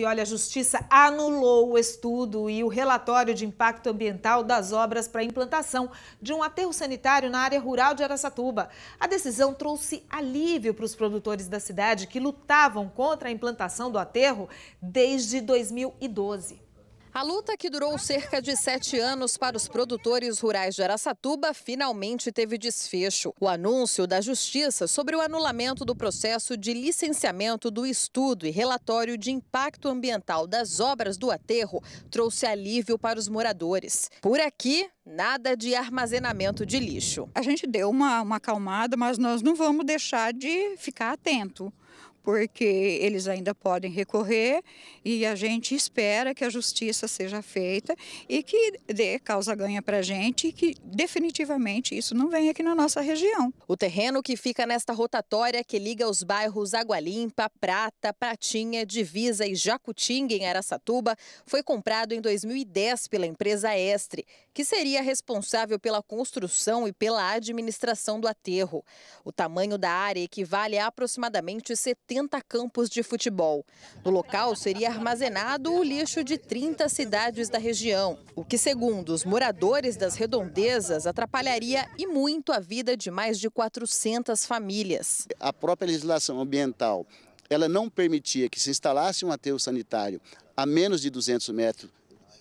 E olha, a Justiça anulou o estudo e o relatório de impacto ambiental das obras para a implantação de um aterro sanitário na área rural de Aracatuba. A decisão trouxe alívio para os produtores da cidade que lutavam contra a implantação do aterro desde 2012. A luta que durou cerca de sete anos para os produtores rurais de Araçatuba finalmente teve desfecho. O anúncio da Justiça sobre o anulamento do processo de licenciamento do estudo e relatório de impacto ambiental das obras do aterro trouxe alívio para os moradores. Por aqui, nada de armazenamento de lixo. A gente deu uma, uma acalmada, mas nós não vamos deixar de ficar atento porque eles ainda podem recorrer e a gente espera que a justiça seja feita e que dê causa ganha para a gente e que definitivamente isso não venha aqui na nossa região. O terreno que fica nesta rotatória que liga os bairros Água Limpa, Prata, Pratinha, Divisa e Jacutinga, em Aracatuba, foi comprado em 2010 pela empresa Estre, que seria responsável pela construção e pela administração do aterro. O tamanho da área equivale a aproximadamente 70 80 campos de futebol. No local seria armazenado o lixo de 30 cidades da região, o que, segundo os moradores das redondezas, atrapalharia e muito a vida de mais de 400 famílias. A própria legislação ambiental ela não permitia que se instalasse um aterro sanitário a menos de 200 metros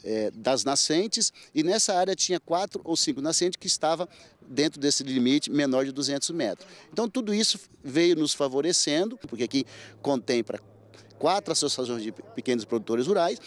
eh, das nascentes e nessa área tinha quatro ou cinco nascentes que estava dentro desse limite menor de 200 metros. Então tudo isso veio nos favorecendo, porque aqui contém para quatro associações de pequenos produtores rurais,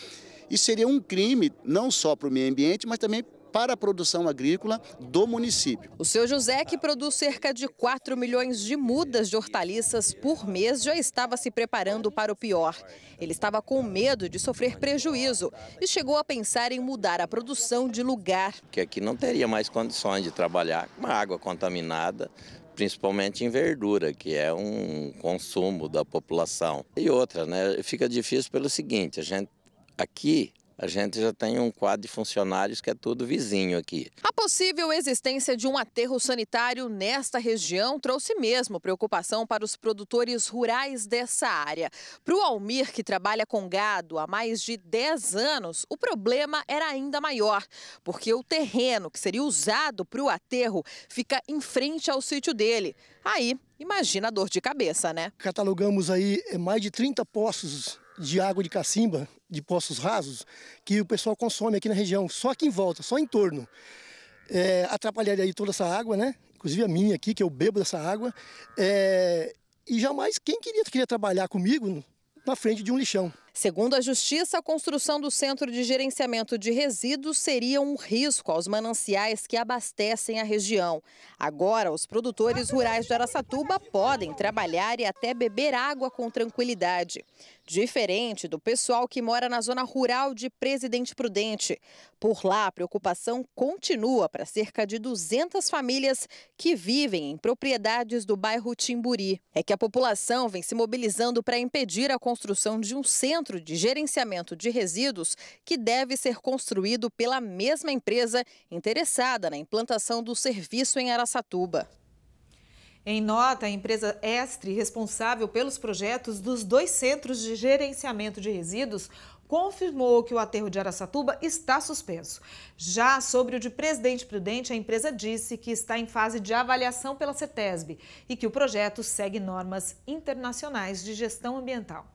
e seria um crime não só para o meio ambiente, mas também para a produção agrícola do município. O seu José, que produz cerca de 4 milhões de mudas de hortaliças por mês, já estava se preparando para o pior. Ele estava com medo de sofrer prejuízo e chegou a pensar em mudar a produção de lugar. Que aqui não teria mais condições de trabalhar com água contaminada, principalmente em verdura, que é um consumo da população. E outra, né? Fica difícil pelo seguinte, a gente aqui a gente já tem um quadro de funcionários que é tudo vizinho aqui. A possível existência de um aterro sanitário nesta região trouxe mesmo preocupação para os produtores rurais dessa área. Para o Almir, que trabalha com gado há mais de 10 anos, o problema era ainda maior, porque o terreno que seria usado para o aterro fica em frente ao sítio dele. Aí, imagina a dor de cabeça, né? Catalogamos aí eh, mais de 30 poços de água de cacimba, de poços rasos, que o pessoal consome aqui na região, só aqui em volta, só em torno. É, atrapalharia aí toda essa água, né? Inclusive a minha aqui, que eu bebo dessa água. É, e jamais quem queria, queria trabalhar comigo na frente de um lixão. Segundo a Justiça, a construção do centro de gerenciamento de resíduos seria um risco aos mananciais que abastecem a região. Agora, os produtores rurais de Araçatuba podem trabalhar e até beber água com tranquilidade diferente do pessoal que mora na zona rural de Presidente Prudente. Por lá, a preocupação continua para cerca de 200 famílias que vivem em propriedades do bairro Timburi. É que a população vem se mobilizando para impedir a construção de um centro de gerenciamento de resíduos que deve ser construído pela mesma empresa interessada na implantação do serviço em Araçatuba. Em nota, a empresa Estre, responsável pelos projetos dos dois centros de gerenciamento de resíduos, confirmou que o aterro de Araçatuba está suspenso. Já sobre o de Presidente Prudente, a empresa disse que está em fase de avaliação pela CETESB e que o projeto segue normas internacionais de gestão ambiental.